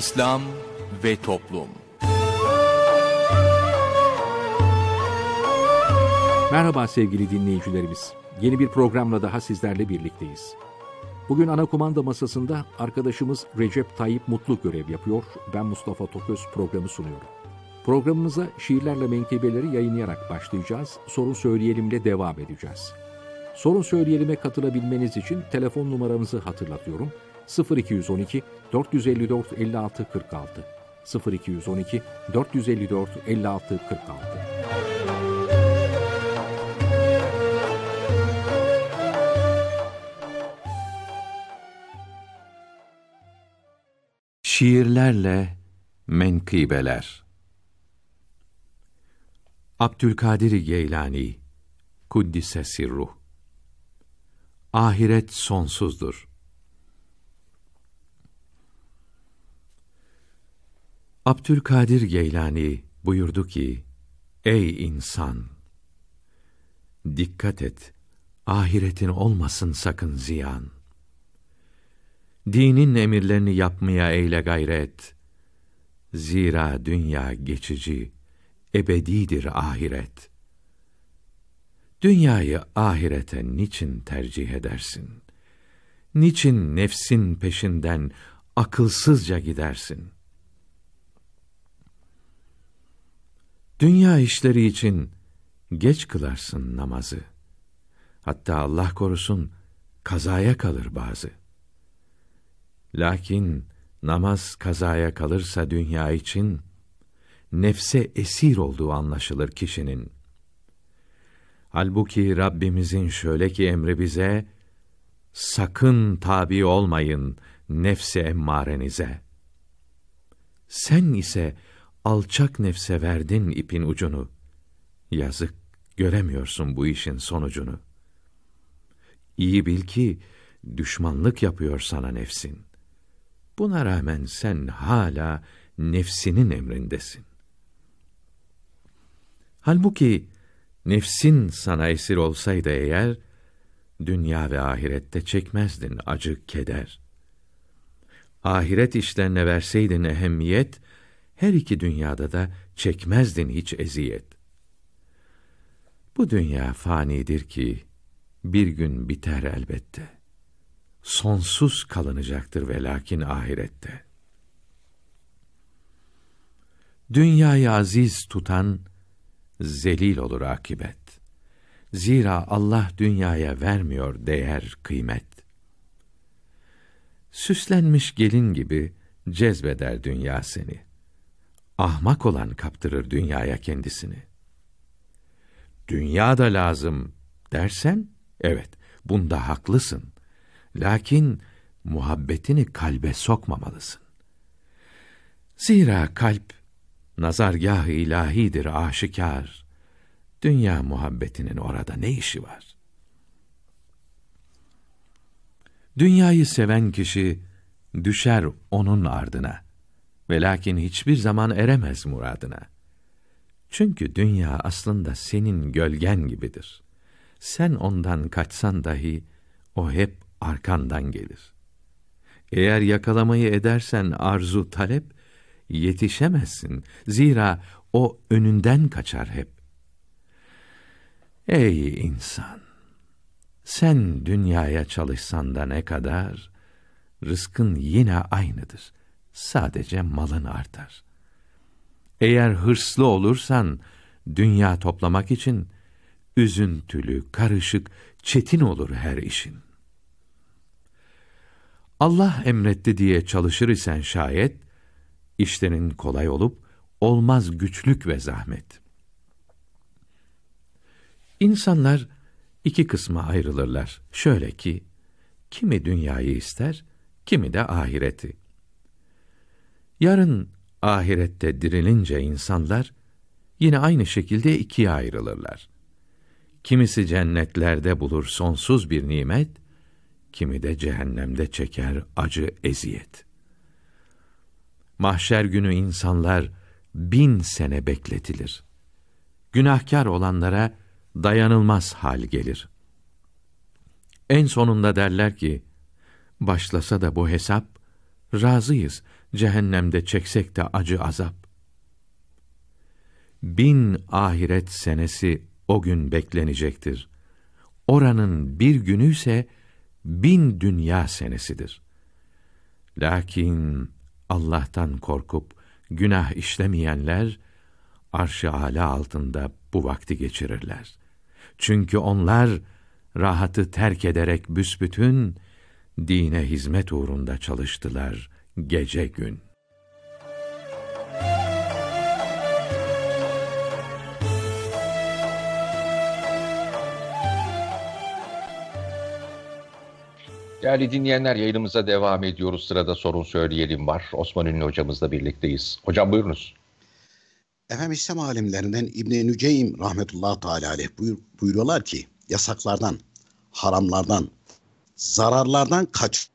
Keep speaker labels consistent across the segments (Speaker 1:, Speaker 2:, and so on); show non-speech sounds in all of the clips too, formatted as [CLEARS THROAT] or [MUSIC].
Speaker 1: İslam ve Toplum Merhaba sevgili dinleyicilerimiz. Yeni bir programla daha sizlerle birlikteyiz. Bugün ana kumanda masasında arkadaşımız Recep Tayyip Mutlu görev yapıyor. Ben Mustafa Toköz programı sunuyorum. Programımıza şiirlerle menkibeleri yayınlayarak başlayacağız. Sorun Söyleyelim'le devam edeceğiz. Sorun Söyleyelim'e katılabilmeniz için telefon numaramızı hatırlatıyorum. 0212 454 56 46 0212 454 56 46
Speaker 2: Şiirlerle Menkıbeler Abdülkadir Geylani Kuddise Sirruh Ahiret sonsuzdur. Abdülkadir Geylani buyurdu ki, Ey insan! Dikkat et, ahiretin olmasın sakın ziyan. Dinin emirlerini yapmaya eyle gayret. Zira dünya geçici, ebedidir ahiret. Dünyayı ahirete niçin tercih edersin? Niçin nefsin peşinden akılsızca gidersin?'' Dünya işleri için geç kılarsın namazı. Hatta Allah korusun kazaya kalır bazı. Lakin namaz kazaya kalırsa dünya için nefse esir olduğu anlaşılır kişinin. Halbuki Rabbimizin şöyle ki emri bize, sakın tabi olmayın nefse emmarenize. Sen ise alçak nefse verdin ipin ucunu. Yazık, göremiyorsun bu işin sonucunu. İyi bil ki düşmanlık yapıyor sana nefsin. Buna rağmen sen hala nefsinin emrindesin. Halbuki nefsin sana esir olsaydı eğer, dünya ve ahirette çekmezdin acı keder. Ahiret işlerine verseydin ehemmiyet, her iki dünyada da çekmezdin hiç eziyet. Bu dünya fanidir ki bir gün biter elbette. Sonsuz kalınacaktır ve lakin ahirette. Dünyayı aziz tutan zelil olur akibet. Zira Allah dünyaya vermiyor değer kıymet. Süslenmiş gelin gibi cezbeder dünya seni.'' ahmak olan kaptırır dünyaya kendisini. Dünya da lazım dersen, evet, bunda haklısın. Lakin muhabbetini kalbe sokmamalısın. Zira kalp, nazargah ilahidir aşikar. Dünya muhabbetinin orada ne işi var? Dünyayı seven kişi, düşer onun ardına.'' Ve lakin hiçbir zaman eremez muradına. Çünkü dünya aslında senin gölgen gibidir. Sen ondan kaçsan dahi o hep arkandan gelir. Eğer yakalamayı edersen arzu talep yetişemezsin. Zira o önünden kaçar hep. Ey insan! Sen dünyaya çalışsan da ne kadar, rızkın yine aynıdır sadece malın artar. Eğer hırslı olursan dünya toplamak için üzüntülü, karışık, çetin olur her işin. Allah emretti diye çalışır isen şayet, işlerin kolay olup, olmaz güçlük ve zahmet. İnsanlar iki kısma ayrılırlar. Şöyle ki, kimi dünyayı ister, kimi de ahireti. Yarın ahirette dirilince insanlar yine aynı şekilde ikiye ayrılırlar. Kimisi cennetlerde bulur sonsuz bir nimet, kimi de cehennemde çeker acı eziyet. Mahşer günü insanlar bin sene bekletilir. Günahkar olanlara dayanılmaz hal gelir. En sonunda derler ki, başlasa da bu hesap, razıyız.'' cehennemde çeksek de acı azap. Bin ahiret senesi o gün beklenecektir. Oranın bir günü ise bin dünya senesidir. Lakin Allah'tan korkup günah işlemeyenler arş-ı ala altında bu vakti geçirirler. Çünkü onlar rahatı terk ederek büsbütün dine hizmet uğrunda çalıştılar.'' gece gün.
Speaker 1: Değerli dinleyenler yayınımıza devam ediyoruz. Sırada sorun söyleyelim var. Osman Ünlü hocamızla birlikteyiz. Hocam buyurunuz.
Speaker 3: Efendim İslam alimlerinden İbn-i Nüceym rahmetullah teala aleyh buyur, buyuruyorlar ki yasaklardan, haramlardan, zararlardan kaç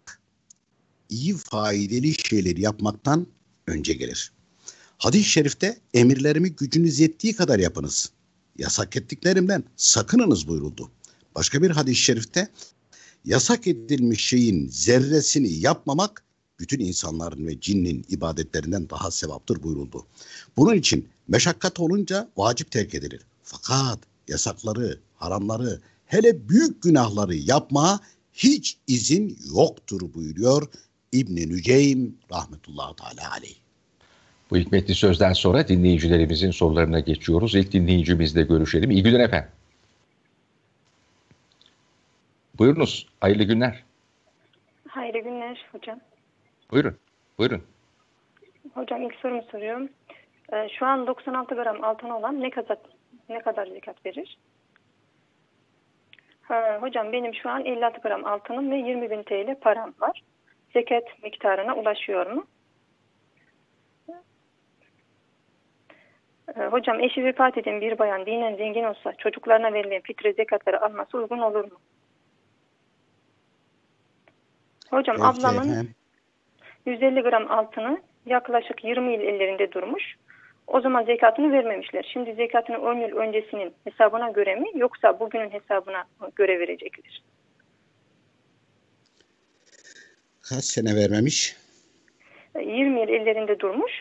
Speaker 3: iyi faydalı şeyleri yapmaktan önce gelir. Hadis-i şerifte emirlerimi gücünüz yettiği kadar yapınız. Yasak ettiklerimden sakınınız buyuruldu. Başka bir hadis-i şerifte yasak edilmiş şeyin zerresini yapmamak bütün insanların ve cinnin ibadetlerinden daha sevaptır buyuruldu. Bunun için meşakkat olunca vacip terk edilir. Fakat yasakları, haramları, hele büyük günahları yapmaya hiç izin yoktur buyuruyor İbni Nüceym rahmetullahi teala
Speaker 1: aleyh. Bu hikmetli sözden sonra dinleyicilerimizin sorularına geçiyoruz. İlk dinleyicimizle görüşelim. İyi günler efendim. Buyurunuz. Hayırlı günler.
Speaker 4: Hayırlı günler hocam.
Speaker 1: Buyurun. Buyurun.
Speaker 4: Hocam ilk sorumu soruyorum. Ee, şu an 96 gram altın olan ne kadar ne kadar zekat verir? Ha, ee, hocam benim şu an 56 gram altınım ve 20 bin TL param var zekat miktarına ulaşıyor mu? Ee, hocam eşi vefat eden bir bayan dinen zengin olsa çocuklarına verilen fitre zekatları alması uygun olur mu? Hocam Peki, ablamın efendim. 150 gram altını yaklaşık 20 yıl ellerinde durmuş. O zaman zekatını vermemişler. Şimdi zekatını 10 yıl öncesinin hesabına göre mi yoksa bugünün hesabına göre verecekler?
Speaker 3: Kaç sene vermemiş?
Speaker 4: 20 yıl ellerinde durmuş.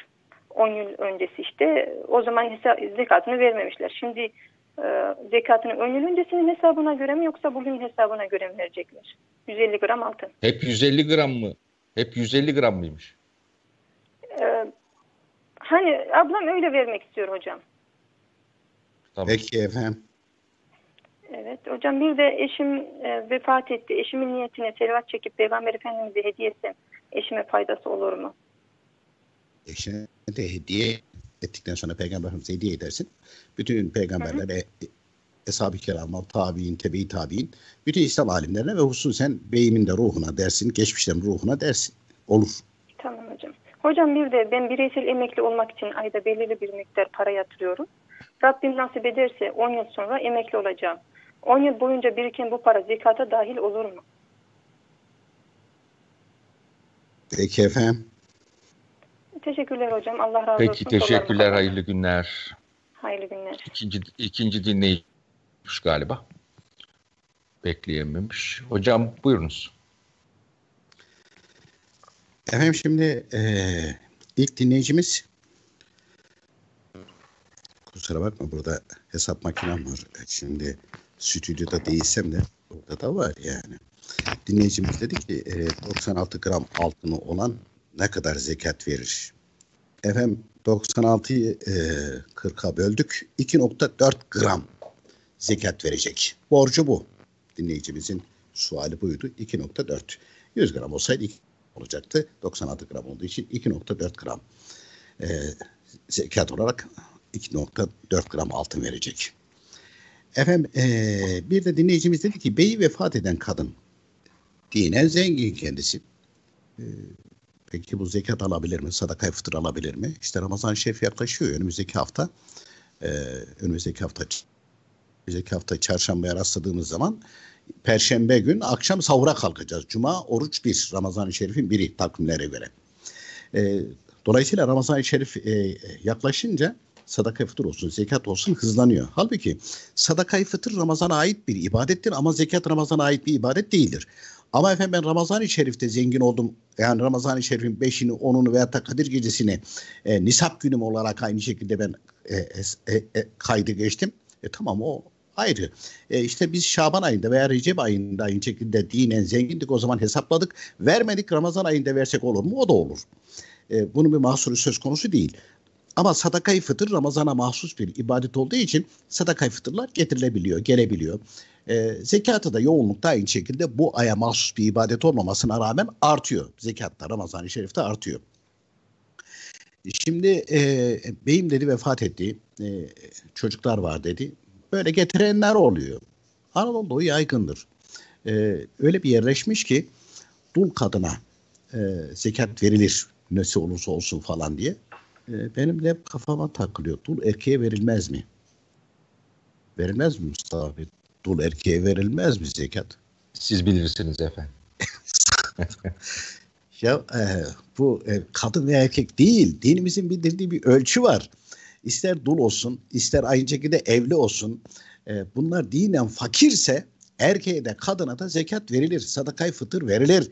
Speaker 4: 10 yıl öncesi işte o zaman hesap, zekatını vermemişler. Şimdi e, zekatını 10 yıl öncesinin hesabına göre mi yoksa bugün hesabına göre mi verecekler? 150 gram altın.
Speaker 1: Hep 150 gram mı? Hep 150 gram mıymış?
Speaker 4: E, hani ablam öyle vermek istiyor hocam.
Speaker 3: Tamam. Peki efendim.
Speaker 4: Evet hocam bir de eşim e, vefat etti. Eşimin niyetine selavat çekip Peygamber Efendimiz'e hediye etsem eşime faydası olur mu?
Speaker 3: Eşine de hediye ettikten sonra Peygamber Efendimiz'e hediye edersin. Bütün peygamberlere, eshab-ı kirama, tabi'in, tebi tabi'in, bütün İslam alimlerine ve hususen beyimin de ruhuna dersin, geçmişlerin ruhuna dersin. Olur.
Speaker 4: Tamam hocam. Hocam bir de ben bireysel emekli olmak için ayda belirli bir miktar para yatırıyorum. Rabbim nasip ederse 10 yıl sonra emekli olacağım. 10 yıl boyunca biriken bu para zekata dahil olur mu?
Speaker 1: Peki efendim.
Speaker 4: Teşekkürler hocam. Allah razı Peki, olsun. Peki teşekkürler.
Speaker 1: Hayırlı günler.
Speaker 4: Hayırlı günler.
Speaker 1: İkinci, ikinci dinleyiciymiş galiba.
Speaker 3: Bekleyememiş. Hocam buyurunuz. Efendim şimdi e, ilk dinleyicimiz kusura bakma burada hesap makinem var. E, şimdi stüdyoda değilsem de orada da var yani. Dinleyicimiz dedi ki e, 96 gram altını olan ne kadar zekat verir? Efem 96'yı e, 40'a böldük. 2.4 gram zekat verecek. Borcu bu. Dinleyicimizin suali buydu. 2.4. 100 gram olsaydı olacaktı. 96 gram olduğu için 2.4 gram e, zekat olarak 2.4 gram altın verecek. Efendim e, bir de dinleyicimiz dedi ki beyi vefat eden kadın dine zengin kendisi. E, peki bu zekat alabilir mi? Sadaka fıtır alabilir mi? İşte Ramazan Şerif yaklaşıyor önümüzdeki hafta. E, önümüzdeki hafta önümüzdeki hafta çarşambaya rastladığımız zaman Perşembe gün akşam sahura kalkacağız. Cuma oruç bir. Ramazan-ı Şerif'in biri takvimlere göre. E, dolayısıyla Ramazan-ı Şerif e, yaklaşınca sadaka fıtır olsun, zekat olsun hızlanıyor. Halbuki sadaka fıtır Ramazan'a ait bir ibadettir ama zekat Ramazan'a ait bir ibadet değildir. Ama efendim ben Ramazan-ı Şerif'te zengin oldum. Yani Ramazan-ı Şerif'in 5'ini, 10'unu veya da Kadir Gecesi'ni e, nisap günüm olarak aynı şekilde ben e, e, e, e, kaydı geçtim. E tamam o ayrı. E, işte biz Şaban ayında veya Recep ayında aynı şekilde dinen zengindik o zaman hesapladık. Vermedik Ramazan ayında versek olur mu? O da olur. E, bunun bir mahsuru söz konusu değil. Ama sadakayı fıtır Ramazan'a mahsus bir ibadet olduğu için sadakayı fıtırlar getirilebiliyor, gelebiliyor. E, zekatı da yoğunlukta aynı şekilde bu aya mahsus bir ibadet olmamasına rağmen artıyor. Zekat da Ramazan-ı Şerif'te artıyor. Şimdi e, beyim dedi vefat etti, e, çocuklar var dedi. Böyle getirenler oluyor. Anadolu'da yaygındır. E, öyle bir yerleşmiş ki dul kadına e, zekat verilir nesi olursa olsun falan diye. Ee, benim de hep kafama takılıyor. Dul erkeğe verilmez mi? Verilmez mi Mustafa Bey? Dul erkeğe verilmez mi zekat? Siz bilirsiniz efendim. [LAUGHS] ya e, bu e, kadın ve erkek değil. Dinimizin bildirdiği bir ölçü var. İster dul olsun, ister aynı şekilde evli olsun. E, bunlar dinen fakirse erkeğe de kadına da zekat verilir. Sadakay fıtır verilir.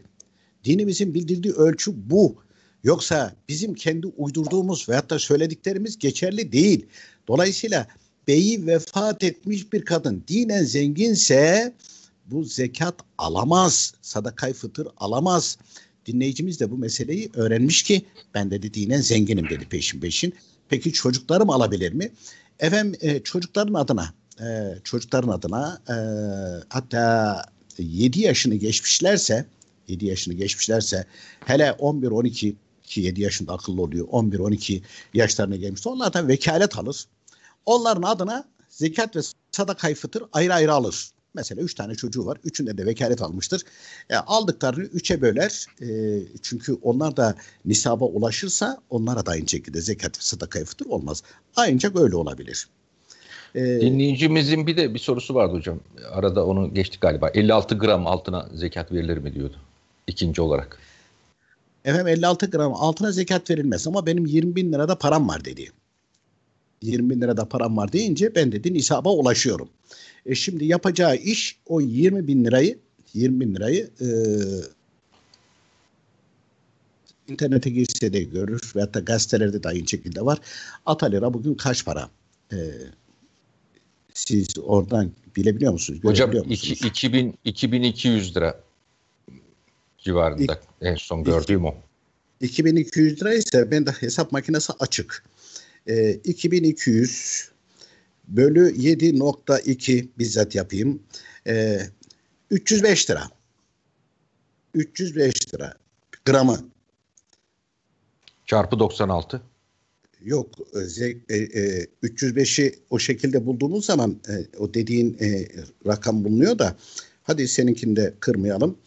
Speaker 3: Dinimizin bildirdiği ölçü bu. Yoksa bizim kendi uydurduğumuz veyahut da söylediklerimiz geçerli değil. Dolayısıyla beyi vefat etmiş bir kadın dinen zenginse bu zekat alamaz. Sadakay fıtır alamaz. Dinleyicimiz de bu meseleyi öğrenmiş ki ben dedi dinen zenginim dedi peşin peşin. Peki çocuklarım alabilir mi? Efendim e, çocukların adına e, çocukların adına e, hatta 7 yaşını geçmişlerse 7 yaşını geçmişlerse hele 11, 12, ki 7 yaşında akıllı oluyor. 11-12 yaşlarına gelmişse onlar Onlardan vekalet alır. Onların adına zekat ve sadakayı fıtır ayrı ayrı alır. Mesela üç tane çocuğu var. Üçünde de vekalet almıştır. E, aldıklarını üçe böler. E, çünkü onlar da nisaba ulaşırsa onlara da aynı şekilde zekat ve sadakayı fıtır olmaz. Ancak öyle olabilir. E,
Speaker 1: Dinleyicimizin bir de bir sorusu vardı hocam. Arada onu geçtik galiba. 56 gram altına zekat verilir mi diyordu. ikinci olarak
Speaker 3: efendim 56 gram altına zekat verilmez ama benim 20 bin lirada param var dedi. 20 bin lirada param var deyince ben dedi nisaba ulaşıyorum. E şimdi yapacağı iş o 20 bin lirayı 20 bin lirayı e, internete girse de görür ve hatta gazetelerde de aynı şekilde var. Atalira bugün kaç para? E, siz oradan bilebiliyor musunuz? Hocam musunuz?
Speaker 1: Iki, 2000, 2200 lira civarında en son gördüğüm o.
Speaker 3: 2200 lira ise ben de hesap makinesi açık. E, ee, 2200 bölü 7.2 bizzat yapayım. E, ee, 305 lira. 305 lira gramı. Çarpı 96. Yok e, e, 305'i e, o şekilde bulduğumuz zaman e, o dediğin e, rakam bulunuyor da hadi seninkini de kırmayalım.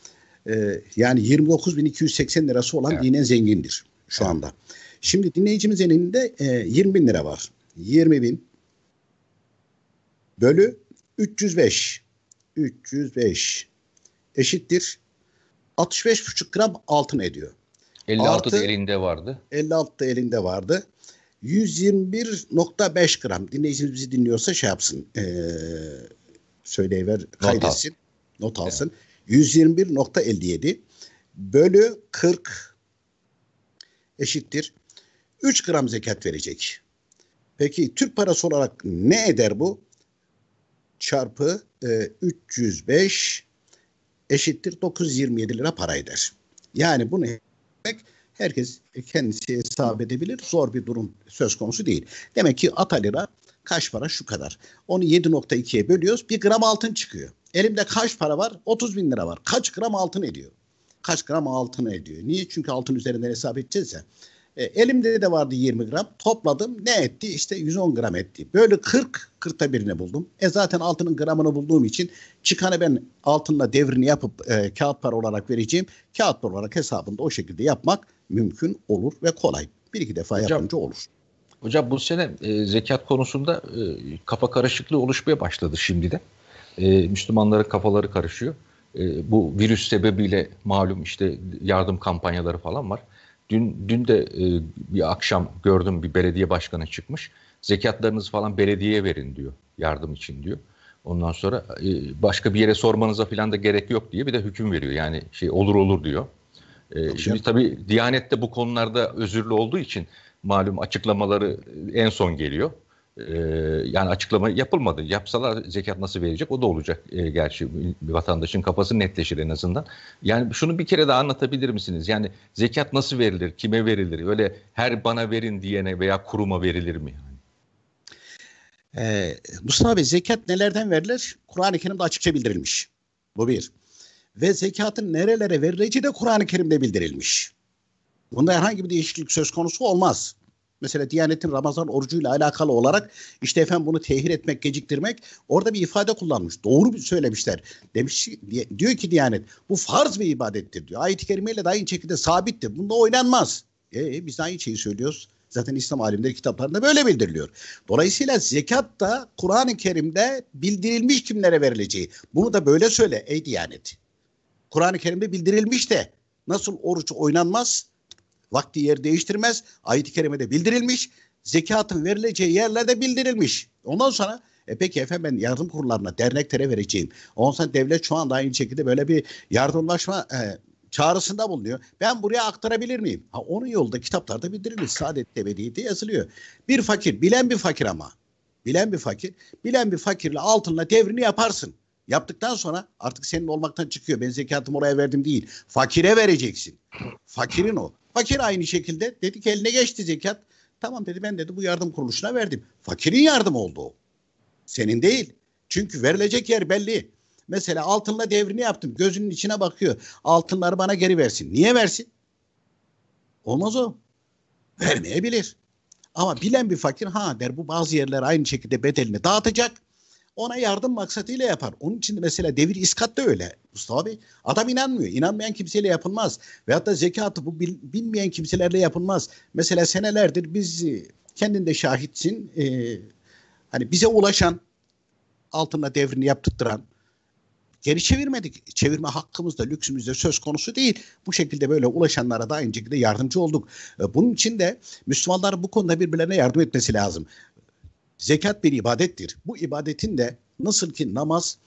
Speaker 3: Ee, yani 29.280 lirası olan evet. dinen zengindir şu evet. anda. Şimdi dinleyicimiz elinde e, 20 bin lira var. 20 bin bölü 305 305 eşittir 65,5 gram altın ediyor. 56 Artı,
Speaker 1: elinde vardı.
Speaker 3: 56 elinde vardı. 121.5 gram. Dinleyicimiz bizi dinliyorsa şey yapsın. E, söyleyiver, kaydetsin. Not, al. not alsın. Evet. 121.57 bölü 40 eşittir. 3 gram zekat verecek. Peki Türk parası olarak ne eder bu? Çarpı e, 305 eşittir 927 lira para eder. Yani bunu herkes kendisi hesap edebilir. Zor bir durum söz konusu değil. Demek ki ata lira kaç para şu kadar. Onu 7.2'ye bölüyoruz. Bir gram altın çıkıyor. Elimde kaç para var? 30 bin lira var. Kaç gram altın ediyor? Kaç gram altın ediyor? Niye? Çünkü altın üzerinden hesap edeceğiz ya. E, elimde de vardı 20 gram. Topladım. Ne etti? İşte 110 gram etti. Böyle 40, 40'ta birini buldum. E zaten altının gramını bulduğum için çıkanı ben altınla devrini yapıp e, kağıt para olarak vereceğim. Kağıt para olarak hesabında o şekilde yapmak mümkün olur ve kolay. Bir iki defa Hocam, yapınca olur. Hocam bu sene
Speaker 1: e, zekat konusunda e, kafa karışıklığı oluşmaya başladı şimdi de e, Müslümanlara kafaları karışıyor. E, bu virüs sebebiyle malum işte yardım kampanyaları falan var. Dün dün de e, bir akşam gördüm bir belediye başkanı çıkmış. Zekatlarınızı falan belediyeye verin diyor yardım için diyor. Ondan sonra e, başka bir yere sormanıza falan da gerek yok diye bir de hüküm veriyor. Yani şey olur olur diyor. E, şimdi tabii Diyanet de bu konularda özürlü olduğu için malum açıklamaları en son geliyor. E, yani açıklama yapılmadı. Yapsalar zekat nasıl verecek o da olacak e, gerçi vatandaşın kafası netleşir en azından. Yani şunu bir kere daha anlatabilir misiniz? Yani zekat nasıl verilir, kime verilir? Öyle her bana verin diyene veya kuruma verilir mi?
Speaker 3: Ee, Mustafa Bey zekat nelerden verilir? Kur'an-ı Kerim'de açıkça bildirilmiş. Bu bir. Ve zekatın nerelere verileceği de Kur'an-ı Kerim'de bildirilmiş. Bunda herhangi bir değişiklik söz konusu olmaz mesela Diyanet'in Ramazan orucuyla alakalı olarak işte efendim bunu tehir etmek, geciktirmek orada bir ifade kullanmış. Doğru söylemişler. Demiş diyor ki Diyanet bu farz bir ibadettir diyor. Ayet-i kerimeyle de aynı şekilde sabittir. Bunda oynanmaz. E, biz de aynı şeyi söylüyoruz. Zaten İslam alimleri kitaplarında böyle bildiriliyor. Dolayısıyla zekat da Kur'an-ı Kerim'de bildirilmiş kimlere verileceği. Bunu da böyle söyle ey Diyanet. Kur'an-ı Kerim'de bildirilmiş de nasıl oruç oynanmaz Vakti yer değiştirmez. Ayet-i Kerime'de bildirilmiş. Zekatın verileceği yerlerde bildirilmiş. Ondan sonra e peki efendim ben yardım kurullarına, derneklere vereceğim. Ondan sonra devlet şu anda aynı şekilde böyle bir yardımlaşma e, çağrısında bulunuyor. Ben buraya aktarabilir miyim? Ha, onun yolda kitaplarda bildirilmiş. Saadet Ebedi diye yazılıyor. Bir fakir, bilen bir fakir ama. Bilen bir fakir. Bilen bir fakirle altınla devrini yaparsın. Yaptıktan sonra artık senin olmaktan çıkıyor. Ben zekatımı oraya verdim değil. Fakire vereceksin. Fakirin o. Fakir aynı şekilde dedi ki eline geçti zekat. Tamam dedi ben dedi bu yardım kuruluşuna verdim. Fakirin yardımı oldu o. Senin değil. Çünkü verilecek yer belli. Mesela altınla devrini yaptım. Gözünün içine bakıyor. Altınları bana geri versin. Niye versin? Olmaz o. Vermeyebilir. Ama bilen bir fakir ha der bu bazı yerler aynı şekilde bedelini dağıtacak ona yardım maksatıyla yapar. Onun için mesela devir iskat da öyle Mustafa Bey. Adam inanmıyor. İnanmayan kimseyle yapılmaz. Veyahut da zekatı bu bil, bilmeyen kimselerle yapılmaz. Mesela senelerdir biz e, kendinde şahitsin. E, hani bize ulaşan altında devrini yaptırttıran geri çevirmedik. Çevirme hakkımız da lüksümüz de söz konusu değil. Bu şekilde böyle ulaşanlara da aynı şekilde yardımcı olduk. E, bunun için de Müslümanlar bu konuda birbirlerine yardım etmesi lazım. Zekat bir ibadettir. Bu ibadetin de nasıl ki namaz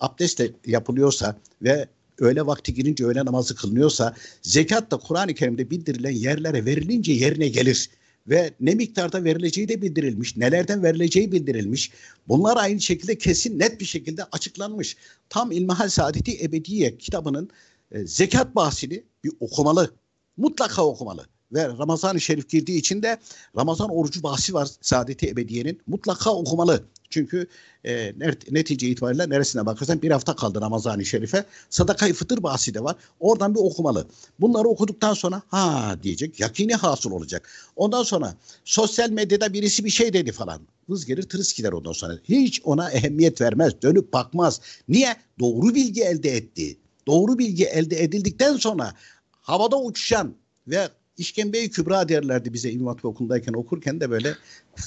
Speaker 3: abdestle yapılıyorsa ve öğle vakti girince öğle namazı kılınıyorsa zekat da Kur'an-ı Kerim'de bildirilen yerlere verilince yerine gelir ve ne miktarda verileceği de bildirilmiş, nelerden verileceği bildirilmiş. Bunlar aynı şekilde kesin net bir şekilde açıklanmış. Tam İlmihal Saadeti Ebediye kitabının e, zekat bahsini bir okumalı. Mutlaka okumalı ve Ramazan-ı Şerif girdiği için de Ramazan orucu bahsi var Saadet-i Ebediye'nin. Mutlaka okumalı. Çünkü e, netice itibariyle neresine bakarsan bir hafta kaldı Ramazan-ı Şerif'e. Sadaka-i Fıtır bahsi de var. Oradan bir okumalı. Bunları okuduktan sonra ha diyecek. Yakini hasıl olacak. Ondan sonra sosyal medyada birisi bir şey dedi falan. Hız gelir tırıs gider ondan sonra. Hiç ona ehemmiyet vermez. Dönüp bakmaz. Niye? Doğru bilgi elde etti. Doğru bilgi elde edildikten sonra havada uçuşan ve İşkembe-i Kübra derlerdi bize İmam Hatip okulundayken okurken de böyle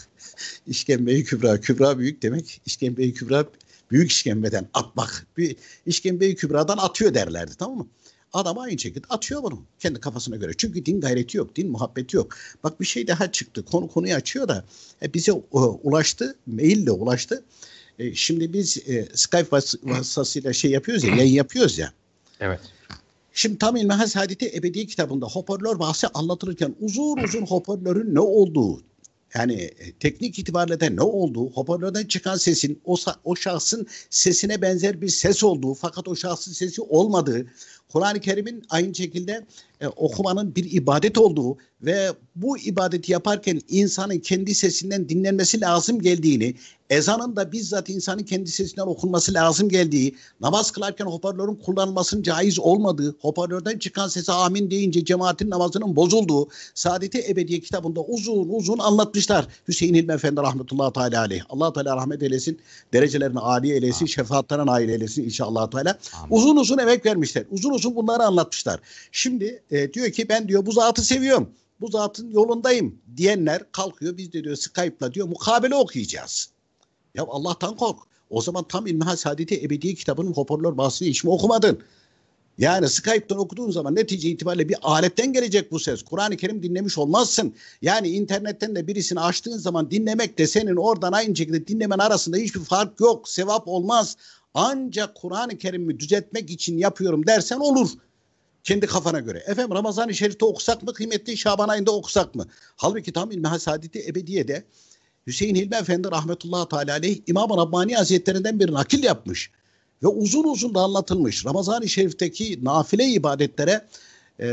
Speaker 3: [LAUGHS] İşkembe-i Kübra, Kübra büyük demek. İşkembe-i Kübra büyük işkembeden atmak. Bir işkembeyi kübradan atıyor derlerdi tamam mı? Adam aynı şekilde atıyor bunu kendi kafasına göre. Çünkü din gayreti yok, din muhabbeti yok. Bak bir şey daha çıktı. Konu konuyu açıyor da e, bize e, ulaştı, maille ulaştı. E, şimdi biz e, Skype vas- vasıtasıyla şey yapıyoruz ya, yayın yapıyoruz ya. Evet. Şimdi tam ilmihal saadeti ebedi kitabında hoparlör bahsi anlatılırken uzun uzun hoparlörün ne olduğu yani e, teknik itibariyle de ne olduğu, hoparlörden çıkan sesin o, o şahsın sesine benzer bir ses olduğu fakat o şahsın sesi olmadığı, Kur'an-ı Kerim'in aynı şekilde e, okumanın bir ibadet olduğu ve bu ibadeti yaparken insanın kendi sesinden dinlenmesi lazım geldiğini, ezanın da bizzat insanın kendi sesinden okunması lazım geldiği, namaz kılarken hoparlörün kullanılmasının caiz olmadığı, hoparlörden çıkan sese amin deyince cemaatin namazının bozulduğu, Saadeti Ebediye kitabında uzun uzun anlatmışlar. Hüseyin Hilmi Efendi rahmetullahi teala aleyh. allah Teala rahmet eylesin, derecelerini âli eylesin, şefaatlerine nail eylesin inşallah Teala. Uzun uzun emek vermişler. Uzun uzun bunları anlatmışlar. Şimdi e, diyor ki ben diyor bu zatı seviyorum. Bu zatın yolundayım diyenler kalkıyor. Biz de diyor Skype'la diyor mukabele okuyacağız. Ya Allah'tan kork. O zaman tam İlmihal Saadeti Ebedi kitabının hoparlör bahsini hiç mi okumadın? Yani Skype'tan okuduğun zaman netice itibariyle bir aletten gelecek bu ses. Kur'an-ı Kerim dinlemiş olmazsın. Yani internetten de birisini açtığın zaman dinlemek de senin oradan aynı şekilde dinlemen arasında hiçbir fark yok. Sevap olmaz ancak Kur'an-ı Kerim'i düzeltmek için yapıyorum dersen olur. Kendi kafana göre. Efendim Ramazan-ı Şerif'te okusak mı kıymetli Şaban ayında okusak mı? Halbuki tam İlmihal Saadeti Ebediye'de Hüseyin Hilmi Efendi rahmetullahi teala aleyh İmam-ı Rabbani Hazretlerinden bir nakil yapmış. Ve uzun uzun da anlatılmış. Ramazan-ı Şerif'teki nafile ibadetlere e,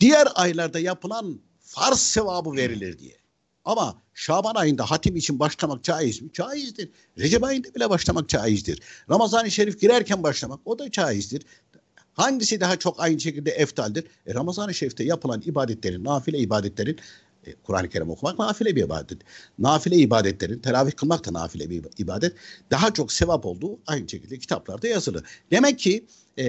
Speaker 3: diğer aylarda yapılan farz sevabı verilir diye. Ama Şaban ayında hatim için başlamak caiz mi? Caizdir. Recep ayında bile başlamak caizdir. Ramazan-ı Şerif girerken başlamak o da caizdir. Hangisi daha çok aynı şekilde eftaldir? E, Ramazan-ı Şerif'te yapılan ibadetlerin, nafile ibadetlerin e, Kur'an-ı Kerim okumak nafile bir ibadet. Nafile ibadetlerin, teravih kılmak da nafile bir ibadet. Daha çok sevap olduğu aynı şekilde kitaplarda yazılı. Demek ki e,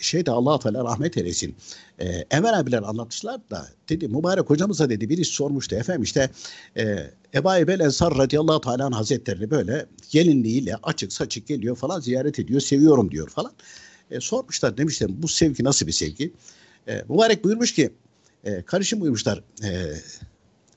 Speaker 3: şeyde allah Teala rahmet eylesin. E, Enver abiler anlatmışlar da dedi mübarek hocamıza dedi birisi sormuştu efendim işte e, Eba Ebel Ensar radıyallahu teala hazretlerini böyle gelinliğiyle açık saçık geliyor falan ziyaret ediyor seviyorum diyor falan. E, sormuşlar demişler bu sevgi nasıl bir sevgi? E, mübarek buyurmuş ki e, karışım uyumuşlar e,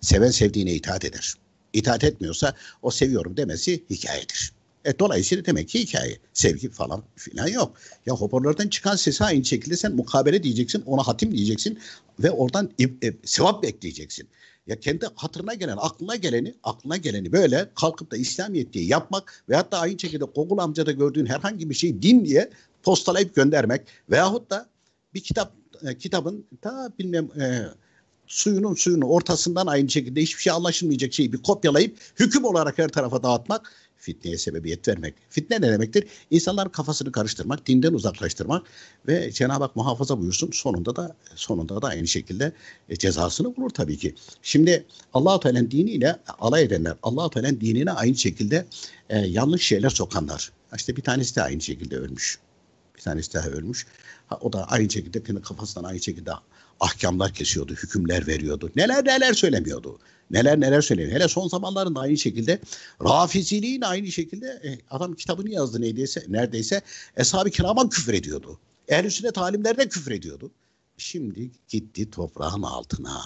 Speaker 3: seven sevdiğine itaat eder. İtaat etmiyorsa o seviyorum demesi hikayedir. E, dolayısıyla demek ki hikaye. Sevgi falan filan yok. Ya hoparlörden çıkan sesi aynı şekilde sen mukabele diyeceksin, ona hatim diyeceksin ve oradan e, e, sevap bekleyeceksin. Ya kendi hatırına gelen, aklına geleni, aklına geleni böyle kalkıp da İslamiyet diye yapmak ve hatta aynı şekilde Kogul amcada gördüğün herhangi bir şeyi din diye postalayıp göndermek veyahut da bir kitap e, kitabın ta bilmem e, suyunun suyunu ortasından aynı şekilde hiçbir şey anlaşılmayacak şeyi bir kopyalayıp hüküm olarak her tarafa dağıtmak fitneye sebebiyet vermek. Fitne ne demektir? İnsanlar kafasını karıştırmak, dinden uzaklaştırmak ve Cenab-ı Hak muhafaza buyursun. Sonunda da sonunda da aynı şekilde e, cezasını bulur tabii ki. Şimdi Allah Teala'nın diniyle alay edenler, Allah Teala'nın dinine aynı şekilde e, yanlış şeyler sokanlar. İşte bir tanesi de aynı şekilde ölmüş bir tanesi daha ölmüş. Ha, o da aynı şekilde kafasından aynı şekilde ahkamlar kesiyordu, hükümler veriyordu. Neler neler söylemiyordu. Neler neler söylemiyordu. Hele son zamanlarında aynı şekilde Rafiziliğin aynı şekilde e, adam kitabını yazdı neredeyse, neredeyse Eshab-ı Kiram'a küfür ediyordu. Ehl-i Sünnet alimlerine küfür ediyordu. Şimdi gitti toprağın altına.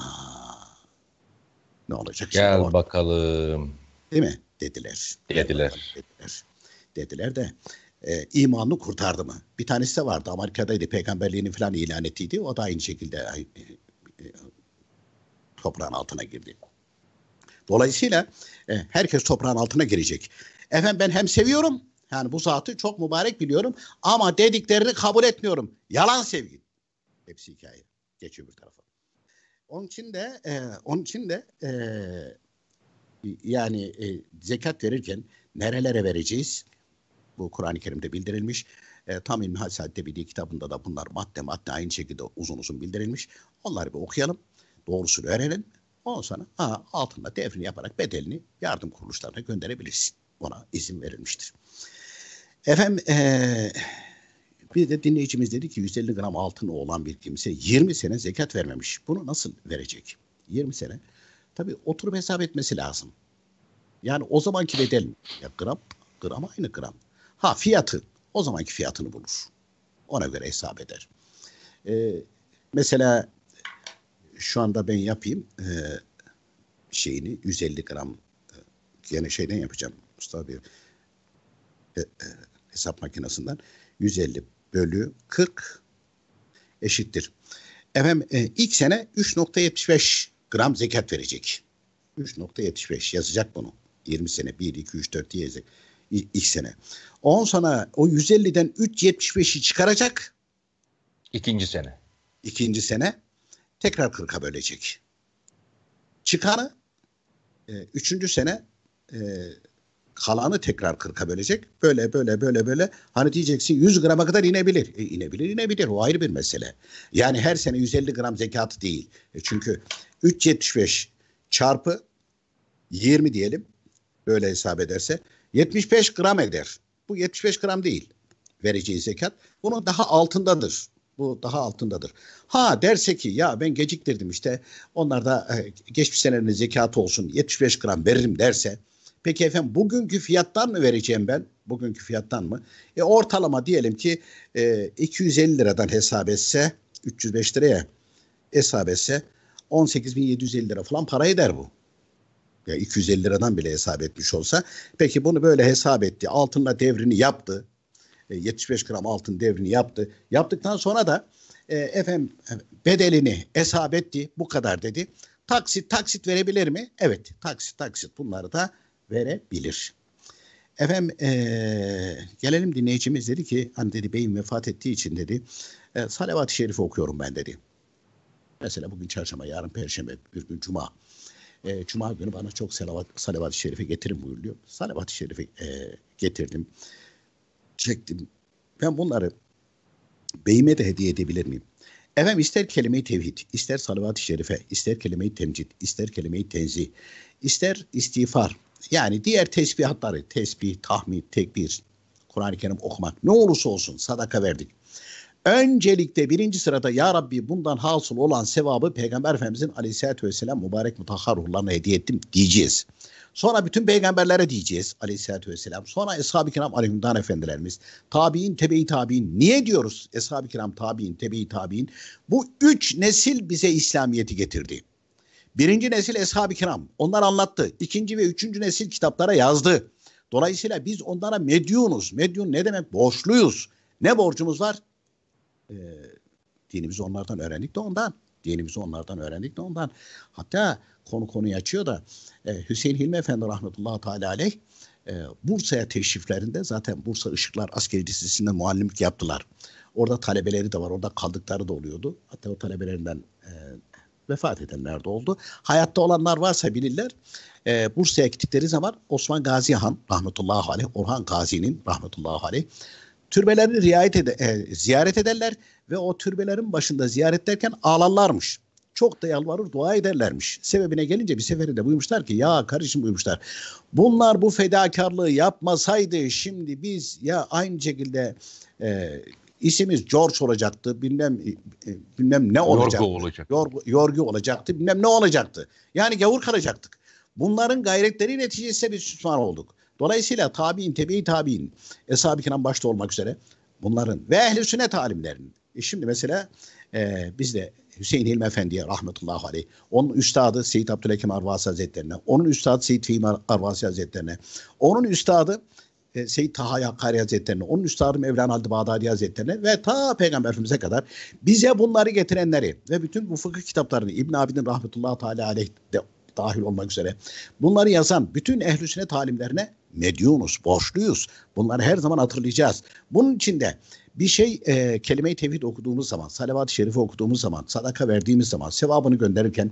Speaker 3: Ne olacak Gel şimdi? Gel bakalım. Değil mi? Dediler. Dediler. Dediler. Dediler de e, imanını kurtardı mı? Bir tanesi de vardı Amerika'daydı peygamberliğini falan ilan ettiydi. O da aynı şekilde e, e, toprağın altına girdi. Dolayısıyla e, herkes toprağın altına girecek. Efendim ben hem seviyorum yani bu zatı çok mübarek biliyorum ama dediklerini kabul etmiyorum. Yalan sevgi. Hepsi hikaye. Geçiyor bir tarafa. Onun için de e, onun için de e, yani e, zekat verirken nerelere vereceğiz? Bu Kur'an-ı Kerim'de bildirilmiş. E, tam İlmi Hadisat Debidi kitabında da bunlar madde madde aynı şekilde uzun uzun bildirilmiş. Onları bir okuyalım. Doğrusunu öğrenelim. Ondan sonra ha, altında devrini yaparak bedelini yardım kuruluşlarına gönderebilirsin. Ona izin verilmiştir. Efendim ee, bir de dinleyicimiz dedi ki 150 gram altın olan bir kimse 20 sene zekat vermemiş. Bunu nasıl verecek? 20 sene. tabi oturup hesap etmesi lazım. Yani o zamanki bedel ya gram, gram aynı gram. Ha fiyatı o zamanki fiyatını bulur. Ona göre hesap eder. Ee, mesela şu anda ben yapayım e, şeyini 150 gram e, yani şeyden yapacağım Mustafa Bey e, e, hesap makinesinden 150 bölü 40 eşittir. Efendim e, ilk sene 3.75 gram zekat verecek. 3.75 yazacak bunu. 20 sene 1, 2, 3, 4 diye yazacak ilk sene. 10 sana o 150'den 3.75'i çıkaracak. İkinci sene. İkinci sene tekrar 40'a bölecek. Çıkanı e, üçüncü sene e, kalanı tekrar 40'a bölecek. Böyle böyle böyle böyle hani diyeceksin 100 grama kadar inebilir. E, inebilir inebilir o ayrı bir mesele. Yani her sene 150 gram zekat değil. E, çünkü 3.75 çarpı 20 diyelim böyle hesap ederse 75 gram eder. Bu 75 gram değil vereceği zekat. Bunun daha altındadır. Bu daha altındadır. Ha derse ki ya ben geciktirdim işte onlar da e, geçmiş senenin zekatı olsun 75 gram veririm derse Peki efendim bugünkü fiyattan mı vereceğim ben? Bugünkü fiyattan mı? E ortalama diyelim ki e, 250 liradan hesap etse 305 liraya hesap etse 18.750 lira falan para eder bu ya 250 liradan bile hesap etmiş olsa. Peki bunu böyle hesap etti. Altınla devrini yaptı. E, 75 gram altın devrini yaptı. Yaptıktan sonra da e, efendim bedelini hesap etti. Bu kadar dedi. Taksit taksit verebilir mi? Evet taksit taksit bunları da verebilir. Efendim e, gelelim dinleyicimiz dedi ki hani dedi beyim vefat ettiği için dedi e, salavat-ı şerifi okuyorum ben dedi. Mesela bugün çarşamba, yarın perşembe, bir gün cuma e, Cuma günü bana çok salavat, salavat-ı şerife getirin buyuruyor. Salavat-ı şerife e, getirdim. Çektim. Ben bunları beyime de hediye edebilir miyim? Efendim ister kelime-i tevhid, ister salavat-ı şerife, ister kelime-i temcid, ister kelime-i tenzih, ister istiğfar. Yani diğer tesbihatları, tesbih, tahmid, tekbir, Kur'an-ı Kerim okumak ne olursa olsun sadaka verdik. Öncelikle birinci sırada Ya Rabbi bundan hasıl olan sevabı Peygamber Efendimizin aleyhissalatü vesselam mübarek mutahhar ruhlarına hediye ettim diyeceğiz. Sonra bütün peygamberlere diyeceğiz aleyhissalatü vesselam. Sonra eshab-ı kiram aleyhümdan efendilerimiz. Tabi'in, tebe-i tabi'in. Niye diyoruz eshab-ı kiram tabi'in, tebe-i tabi'in? Bu üç nesil bize İslamiyet'i getirdi. Birinci nesil eshab-ı kiram. Onlar anlattı. İkinci ve üçüncü nesil kitaplara yazdı. Dolayısıyla biz onlara medyunuz. Medyun ne demek? Borçluyuz. Ne borcumuz var? dinimizi onlardan öğrendik de ondan. Dinimizi onlardan öğrendik de ondan. Hatta konu konuyu açıyor da e, Hüseyin Hilmi Efendi rahmetullahi teala aleyh e, Bursa'ya teşriflerinde zaten Bursa Işıklar Askeri Lisesi'nde muallimlik yaptılar. Orada talebeleri de var. Orada kaldıkları da oluyordu. Hatta o talebelerinden e, vefat edenler de oldu. Hayatta olanlar varsa bilirler. E, Bursa'ya gittikleri zaman Osman Gazi Han rahmetullahi aleyh, Orhan Gazi'nin rahmetullahi aleyh türbelerini riayet ede, e, ziyaret ederler ve o türbelerin başında ziyaret ederken ağlarlarmış. Çok da yalvarır dua ederlermiş. Sebebine gelince bir seferinde buyurmuşlar ki ya kardeşim buyurmuşlar. Bunlar bu fedakarlığı yapmasaydı şimdi biz ya aynı şekilde e, İsimiz George olacaktı, bilmem e, e, bilmem ne olacaktı. Yorgu olacaktı. Yorgu, yorgu olacaktı, bilmem ne olacaktı. Yani gavur kalacaktık. Bunların gayretleri neticesinde biz süsman olduk. Dolayısıyla tabi'in, tebi tabi'in, eshab-ı kiram başta olmak üzere bunların ve ehli sünnet alimlerinin. E şimdi mesela e, biz de Hüseyin Hilmi Efendi'ye rahmetullahi aleyh, onun üstadı Seyyid Abdülhakim Arvasi Hazretlerine, onun üstadı Seyyid Fihim Arvasi Hazretlerine, onun üstadı e, Seyyid Taha Hakkari Hazretlerine, onun üstadı Mevlana Halid Bağdadi Hazretlerine ve ta peygamberimize kadar bize bunları getirenleri ve bütün bu fıkıh kitaplarını İbn Abidin rahmetullahi teala aleyh de dahil olmak üzere bunları yazan bütün ehl-i sünnet alimlerine medyunuz, borçluyuz. Bunları her zaman hatırlayacağız. Bunun için de bir şey e, kelime-i tevhid okuduğumuz zaman, salavat-ı şerifi okuduğumuz zaman, sadaka verdiğimiz zaman, sevabını gönderirken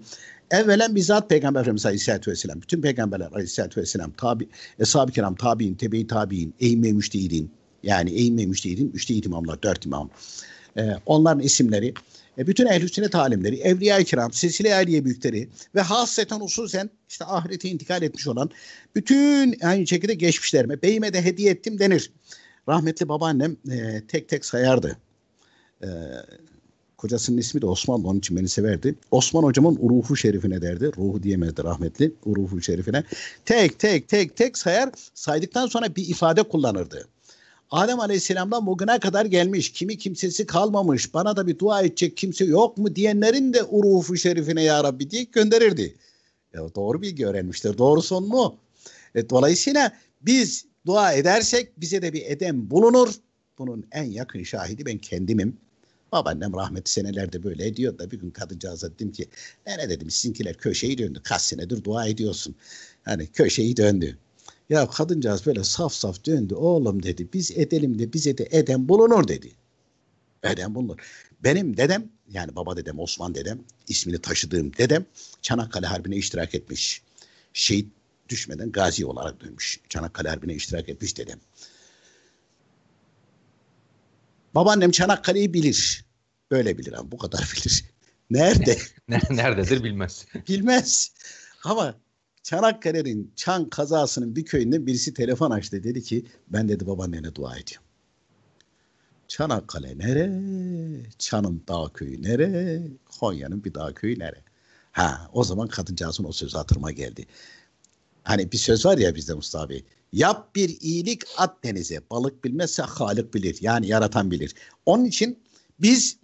Speaker 3: evvelen bizzat Peygamber Efendimiz Aleyhisselatü Vesselam, bütün peygamberler Aleyhisselatü Vesselam, tabi, Eshab-ı Kiram, tabi'in, tebe-i tabi'in, eğim-i müştehidin, yani eğim-i müştehidin, müştehid imamlar, dört imam. E, onların isimleri e, bütün ehl-i sünnet alimleri, evliya-i kiram, silsile aliye büyükleri ve hasreten ususen işte ahirete intikal etmiş olan bütün aynı şekilde geçmişlerime beyime de hediye ettim denir. Rahmetli babaannem e, tek tek sayardı. E, kocasının ismi de Osman, onun için beni severdi. Osman hocamın ruhu şerifine derdi. Ruhu diyemezdi rahmetli. Ruhu şerifine. Tek tek tek tek sayar. Saydıktan sonra bir ifade kullanırdı. Adem Aleyhisselam'dan bugüne kadar gelmiş. Kimi kimsesi kalmamış. Bana da bir dua edecek kimse yok mu diyenlerin de urufu şerifine ya Rabbi diye gönderirdi. Ya doğru bilgi öğrenmiştir. Doğru son mu? E, dolayısıyla biz dua edersek bize de bir edem bulunur. Bunun en yakın şahidi ben kendimim. Babaannem rahmeti senelerde böyle ediyor da bir gün kadıncağıza dedim ki ne dedim sizinkiler köşeyi döndü kaç senedir dua ediyorsun. Hani köşeyi döndü. Ya kadıncağız böyle saf saf döndü. Oğlum dedi biz edelim de bize de eden bulunur dedi. Eden bulunur. Benim dedem yani baba dedem Osman dedem ismini taşıdığım dedem Çanakkale Harbi'ne iştirak etmiş. Şehit düşmeden gazi olarak dönmüş. Çanakkale Harbi'ne iştirak etmiş dedem. Babaannem Çanakkale'yi bilir. Öyle bilir ama bu kadar [LAUGHS] bilir. Nerede? Nerededir bilmez. bilmez. Ama Çanakkale'nin Çan kazasının bir köyünde birisi telefon açtı. Dedi ki ben dedi babaannene dua ediyorum. Çanakkale nere? Çan'ın dağ köyü nere? Konya'nın bir dağ köyü nere? Ha o zaman kadıncağızın o sözü hatırıma geldi. Hani bir söz var ya bizde Mustafa Bey. Yap bir iyilik at denize. Balık bilmezse Halık bilir. Yani yaratan bilir. Onun için biz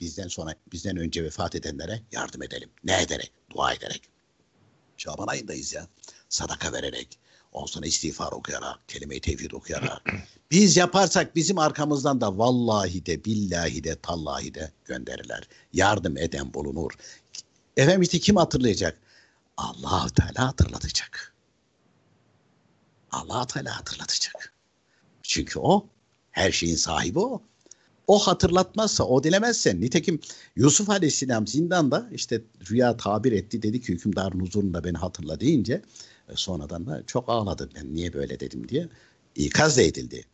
Speaker 3: bizden sonra bizden önce vefat edenlere yardım edelim. Ne ederek? Dua ederek. Şaban ayındayız ya. Sadaka vererek, ondan sonra istiğfar okuyarak, kelime-i tevhid okuyarak. [CLEARS THROAT] Biz yaparsak bizim arkamızdan da vallahi de, billahi de, tallahi de gönderirler. Yardım eden bulunur. Efendim işte kim hatırlayacak? allah Teala hatırlatacak. allah Teala hatırlatacak. Çünkü o, her şeyin sahibi o o hatırlatmazsa, o dilemezse nitekim Yusuf Aleyhisselam zindanda işte rüya tabir etti dedi ki hükümdarın huzurunda beni hatırla deyince e, sonradan da çok ağladı ben niye böyle dedim diye ikaz edildi.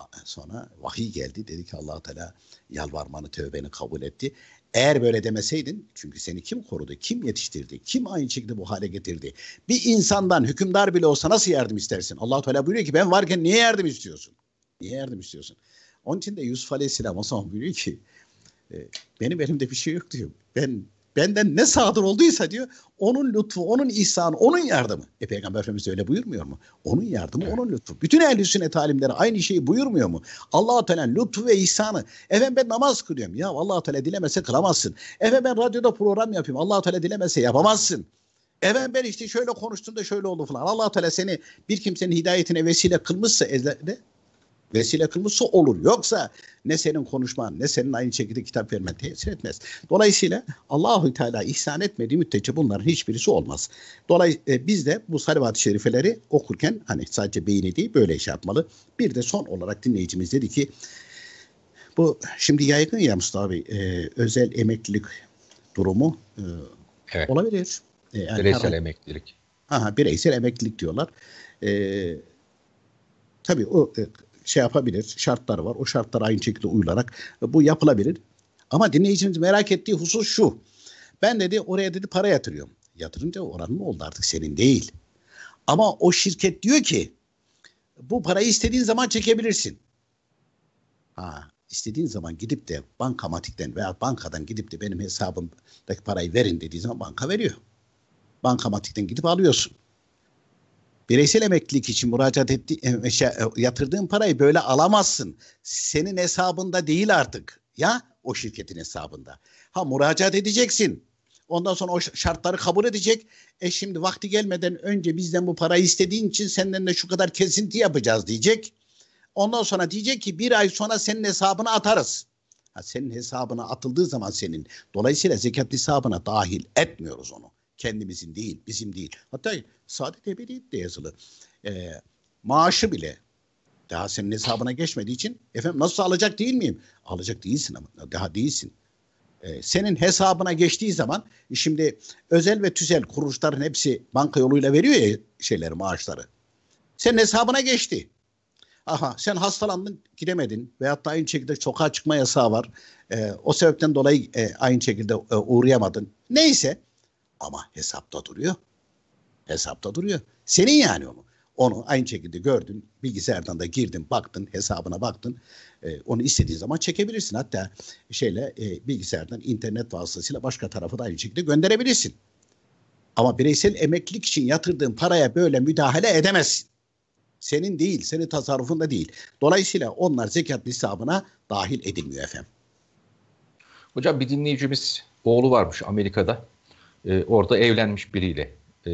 Speaker 3: E, sonra vahiy geldi dedi ki allah Teala yalvarmanı tövbeni kabul etti. Eğer böyle demeseydin çünkü seni kim korudu, kim yetiştirdi, kim aynı şekilde bu hale getirdi. Bir insandan hükümdar bile olsa nasıl yardım istersin? allah Teala buyuruyor ki ben varken niye yardım istiyorsun? Niye yardım istiyorsun? Onun için de Yusuf Aleyhisselam o zaman biliyor ki e, benim elimde bir şey yok diyor. Ben benden ne sadır olduysa diyor onun lütfu, onun ihsanı, onun yardımı. E Peygamber Efendimiz öyle buyurmuyor mu? Onun yardımı, evet. onun lütfu. Bütün ehl-i sünnet alimleri aynı şeyi buyurmuyor mu? Allah-u Teala lütfu ve ihsanı. Efendim ben namaz kılıyorum. Ya Allah-u Teala dilemese kılamazsın. Efendim ben radyoda program yapayım. Allah-u Teala dilemese yapamazsın. Efendim ben işte şöyle konuştum da şöyle oldu falan. Allah-u Teala seni bir kimsenin hidayetine vesile kılmışsa ezelde vesile kılmışsa olur. Yoksa ne senin konuşman ne senin aynı şekilde kitap vermen tesir etmez. Dolayısıyla Allahü Teala ihsan etmediği müddetçe bunların hiçbirisi olmaz. Dolayısıyla e, biz de bu salavat-ı şerifeleri okurken hani sadece beyni değil böyle iş şey yapmalı. Bir de son olarak dinleyicimiz dedi ki bu şimdi yaygın ya Mustafa Bey e, özel emeklilik durumu e, evet. olabilir. E, yani bireysel herhangi, emeklilik. Aha, bireysel emeklilik diyorlar. E, tabii o e, şey yapabilir. Şartlar var. O şartlar aynı şekilde uyularak bu yapılabilir. Ama dinleyicimiz merak ettiği husus şu. Ben dedi oraya dedi para yatırıyorum. Yatırınca oran mı oldu artık senin değil. Ama o şirket diyor ki bu parayı istediğin zaman çekebilirsin. Ha, istediğin zaman gidip de bankamatikten veya bankadan gidip de benim hesabımdaki parayı verin dediği zaman banka veriyor. Bankamatikten gidip alıyorsun bireysel emeklilik için müracaat etti, e, e, şey, e, yatırdığın parayı böyle alamazsın. Senin hesabında değil artık. Ya o şirketin hesabında. Ha müracaat edeceksin. Ondan sonra o şartları kabul edecek. E şimdi vakti gelmeden önce bizden bu parayı istediğin için senden de şu kadar kesinti yapacağız diyecek. Ondan sonra diyecek ki bir ay sonra senin hesabına atarız. Ha, senin hesabına atıldığı zaman senin. Dolayısıyla zekat hesabına dahil etmiyoruz onu. Kendimizin değil, bizim değil. Hatta Saadet Ebediyet de yazılı. E, maaşı bile daha senin hesabına geçmediği için efendim nasıl alacak değil miyim? Alacak değilsin ama daha değilsin. E, senin hesabına geçtiği zaman şimdi özel ve tüzel kuruluşların hepsi banka yoluyla veriyor ya şeyleri maaşları. Senin hesabına geçti. Aha sen hastalandın gidemedin veyahut da aynı şekilde sokağa çıkma yasağı var. E, o sebepten dolayı e, aynı şekilde e, uğrayamadın. Neyse ama hesapta duruyor. Hesapta duruyor. Senin yani onu. Onu aynı şekilde gördün, bilgisayardan da girdin, baktın, hesabına baktın. E, onu istediğin zaman çekebilirsin. Hatta şeyle e, bilgisayardan internet vasıtasıyla başka tarafı da aynı şekilde gönderebilirsin. Ama bireysel emeklilik için yatırdığın paraya böyle müdahale edemezsin. Senin değil, senin tasarrufunda değil. Dolayısıyla onlar zekat hesabına dahil edilmiyor efendim. Hocam bir dinleyicimiz oğlu varmış Amerika'da
Speaker 1: e, orada evlenmiş biriyle. E,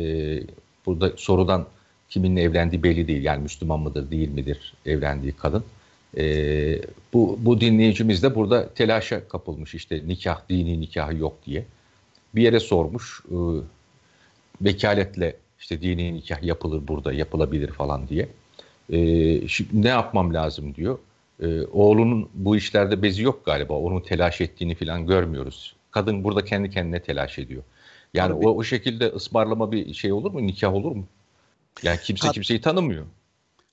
Speaker 1: burada sorudan kiminle evlendiği belli değil. Yani Müslüman mıdır değil midir evlendiği kadın. E, bu, bu dinleyicimiz de burada telaşa kapılmış işte nikah dini nikahı yok diye. Bir yere sormuş e, vekaletle işte dini nikah yapılır burada yapılabilir falan diye. E, şimdi ne yapmam lazım diyor. E, oğlunun bu işlerde bezi yok galiba onun telaş ettiğini falan görmüyoruz. Kadın burada kendi kendine telaş ediyor. Yani o, o şekilde ısmarlama bir şey olur mu? Nikah olur mu? Yani kimse Kad-
Speaker 3: kimseyi tanımıyor.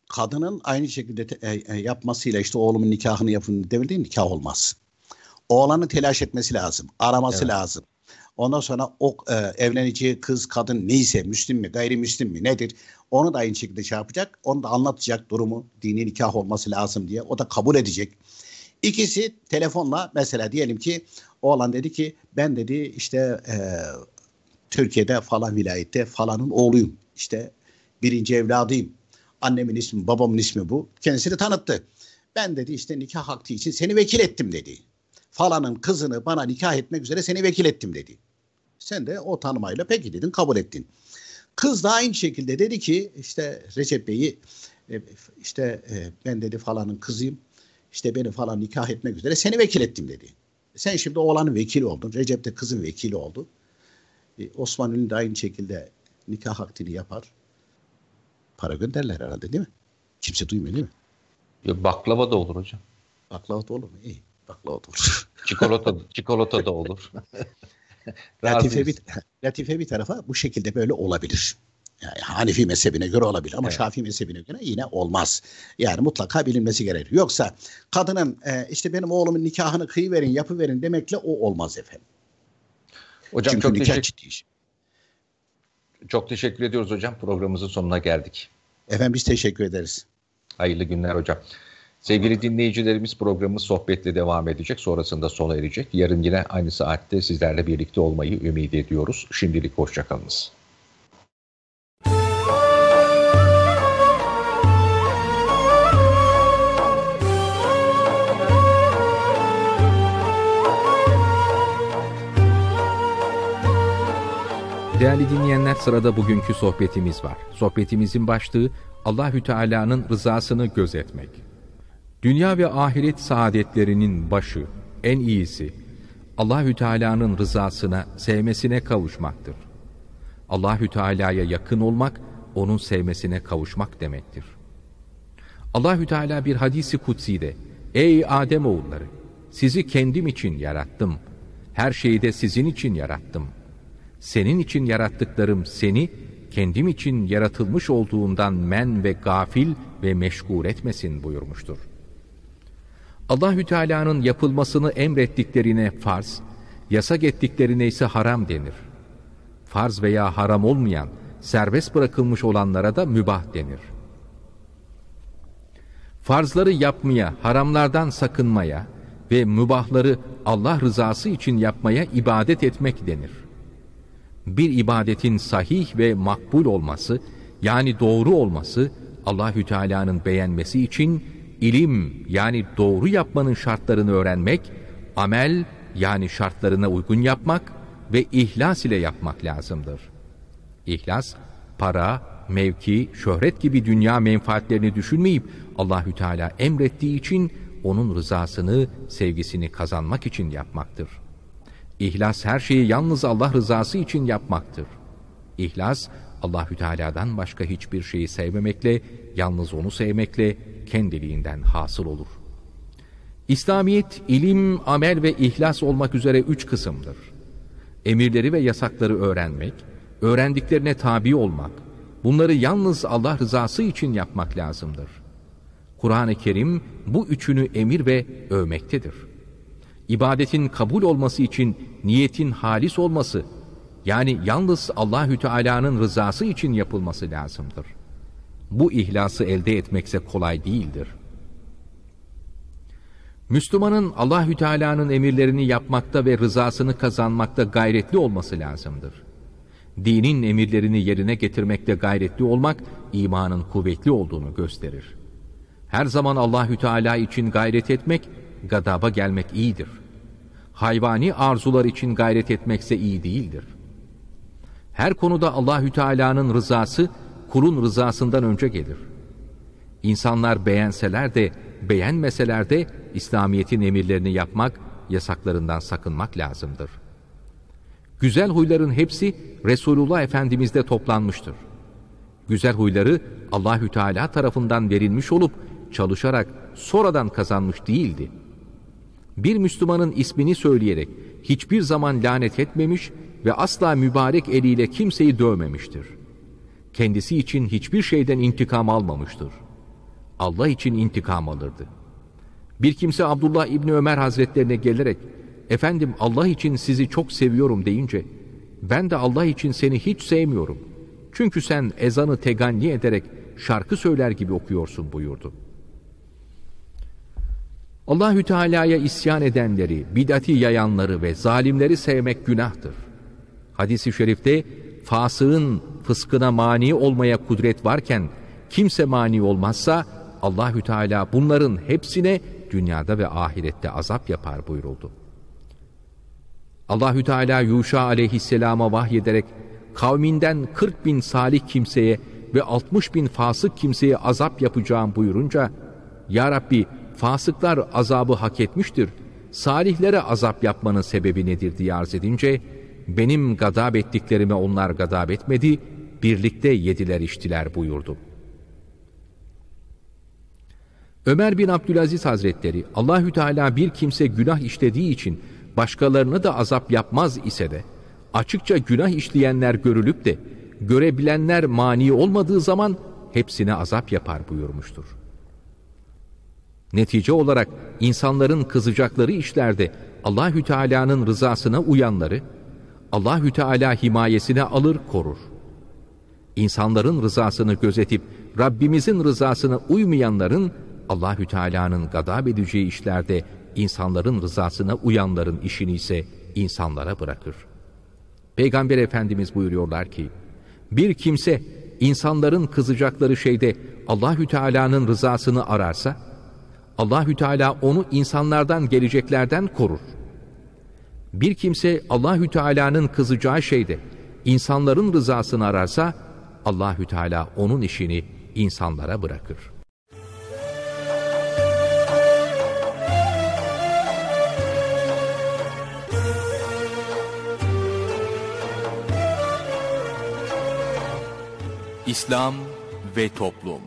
Speaker 3: Kadının aynı şekilde te- e, e yapmasıyla işte oğlumun nikahını yapın demediği nikah olmaz. Oğlanın telaş etmesi lazım. Araması evet. lazım. Ondan sonra o e, evleneceği kız kadın neyse Müslüm mü gayrimüslim mi nedir onu da aynı şekilde şey Onu da anlatacak durumu dini nikah olması lazım diye o da kabul edecek. İkisi telefonla mesela diyelim ki oğlan dedi ki ben dedi işte e, Türkiye'de falan vilayette falanın oğluyum. İşte birinci evladıyım. Annemin ismi, babamın ismi bu. Kendisini tanıttı. Ben dedi işte nikah hakkı için seni vekil ettim dedi. Falanın kızını bana nikah etmek üzere seni vekil ettim dedi. Sen de o tanımayla peki dedin kabul ettin. Kız da aynı şekilde dedi ki işte Recep Bey'i e, işte e, ben dedi falanın kızıyım. İşte beni falan nikah etmek üzere seni vekil ettim dedi. Sen şimdi oğlanın vekili oldun. Recep de kızın vekili oldu. E, Osmanlı'nın da aynı şekilde nikah akdini yapar. Para gönderler herhalde değil mi? Kimse duymuyor değil mi? Ya baklava da olur hocam. Baklava da olur mu? İyi. Baklava da olur. [LAUGHS] çikolata, çikolata da olur. [LAUGHS] latife, bir, [LAUGHS] latife bir tarafa bu şekilde böyle olabilir. Yani Hanefi mezhebine göre olabilir ama evet. Şafii mezhebine göre yine olmaz. Yani mutlaka bilinmesi gerekir. Yoksa kadının e, işte benim oğlumun nikahını kıyıverin, yapıverin demekle o olmaz efendim. Hocam Çünkü
Speaker 1: çok teşekkür ciddi iş. Çok teşekkür ediyoruz hocam. Programımızın sonuna geldik.
Speaker 3: Efendim biz teşekkür ederiz.
Speaker 1: Hayırlı günler hocam. Sevgili dinleyicilerimiz programımız sohbetle devam edecek. Sonrasında sona erecek. Yarın yine aynı saatte sizlerle birlikte olmayı ümit ediyoruz. Şimdilik hoşçakalınız. Değerli dinleyenler sırada bugünkü sohbetimiz var. Sohbetimizin başlığı Allahü Teala'nın rızasını gözetmek. Dünya ve ahiret saadetlerinin başı, en iyisi Allahü Teala'nın rızasına, sevmesine kavuşmaktır. Allahü Teala'ya yakın olmak, onun sevmesine kavuşmak demektir. Allahü Teala bir hadisi kutsi'de, ey Adem oğulları, sizi kendim için yarattım. Her şeyi de sizin için yarattım.'' Senin için yarattıklarım seni, kendim için yaratılmış olduğundan men ve gafil ve meşgul etmesin buyurmuştur. Allahü Teala'nın yapılmasını emrettiklerine farz, yasak ettiklerine ise haram denir. Farz veya haram olmayan, serbest bırakılmış olanlara da mübah denir. Farzları yapmaya, haramlardan sakınmaya ve mübahları Allah rızası için yapmaya ibadet etmek denir.'' bir ibadetin sahih ve makbul olması yani doğru olması Allahü Teala'nın beğenmesi için ilim yani doğru yapmanın şartlarını öğrenmek, amel yani şartlarına uygun yapmak ve ihlas ile yapmak lazımdır. İhlas para, mevki, şöhret gibi dünya menfaatlerini düşünmeyip Allahü Teala emrettiği için onun rızasını, sevgisini kazanmak için yapmaktır. İhlas her şeyi yalnız Allah rızası için yapmaktır. İhlas Allahü Teala'dan başka hiçbir şeyi sevmemekle, yalnız onu sevmekle kendiliğinden hasıl olur. İslamiyet ilim, amel ve ihlas olmak üzere üç kısımdır. Emirleri ve yasakları öğrenmek, öğrendiklerine tabi olmak, bunları yalnız Allah rızası için yapmak lazımdır. Kur'an-ı Kerim bu üçünü emir ve övmektedir ibadetin kabul olması için niyetin halis olması, yani yalnız Allahü Teala'nın rızası için yapılması lazımdır. Bu ihlası elde etmekse kolay değildir. Müslümanın Allahü Teala'nın emirlerini yapmakta ve rızasını kazanmakta gayretli olması lazımdır. Dinin emirlerini yerine getirmekte gayretli olmak imanın kuvvetli olduğunu gösterir. Her zaman Allahü Teala için gayret etmek, gadaba gelmek iyidir hayvani arzular için gayret etmekse iyi değildir. Her konuda Allahü Teala'nın rızası kulun rızasından önce gelir. İnsanlar beğenseler de beğenmeseler de İslamiyet'in emirlerini yapmak, yasaklarından sakınmak lazımdır. Güzel huyların hepsi Resulullah Efendimiz'de toplanmıştır. Güzel huyları Allahü Teala tarafından verilmiş olup çalışarak sonradan kazanmış değildi.'' bir Müslümanın ismini söyleyerek hiçbir zaman lanet etmemiş ve asla mübarek eliyle kimseyi dövmemiştir. Kendisi için hiçbir şeyden intikam almamıştır. Allah için intikam alırdı. Bir kimse Abdullah İbni Ömer Hazretlerine gelerek efendim Allah için sizi çok seviyorum deyince ben de Allah için seni hiç sevmiyorum. Çünkü sen ezanı teganni ederek şarkı söyler gibi okuyorsun buyurdu.'' Allahü Teala'ya isyan edenleri, bidati yayanları ve zalimleri sevmek günahtır. Hadis-i şerifte fasığın fıskına mani olmaya kudret varken kimse mani olmazsa Allahü Teala bunların hepsine dünyada ve ahirette azap yapar buyuruldu. Allahü Teala Yuşa aleyhisselama vahyederek kavminden 40 bin salih kimseye ve 60 bin fasık kimseye azap yapacağım buyurunca Ya Rabbi fasıklar azabı hak etmiştir. Salihlere azap yapmanın sebebi nedir diye arz edince, benim gadab ettiklerime onlar gadab etmedi, birlikte yediler içtiler buyurdu. Ömer bin Abdülaziz Hazretleri, Allahü Teala bir kimse günah işlediği için başkalarını da azap yapmaz ise de, açıkça günah işleyenler görülüp de, görebilenler mani olmadığı zaman hepsine azap yapar buyurmuştur. Netice olarak insanların kızacakları işlerde Allahü Teala'nın rızasına uyanları Allahü Teala himayesine alır korur. İnsanların rızasını gözetip Rabbimizin rızasına uymayanların Allahü Teala'nın gadab edeceği işlerde insanların rızasına uyanların işini ise insanlara bırakır. Peygamber Efendimiz buyuruyorlar ki: Bir kimse insanların kızacakları şeyde Allahü Teala'nın rızasını ararsa Allahü Teala onu insanlardan geleceklerden korur. Bir kimse Allahü Teala'nın kızacağı şeyde insanların rızasını ararsa Allahü Teala onun işini insanlara bırakır. İslam ve toplum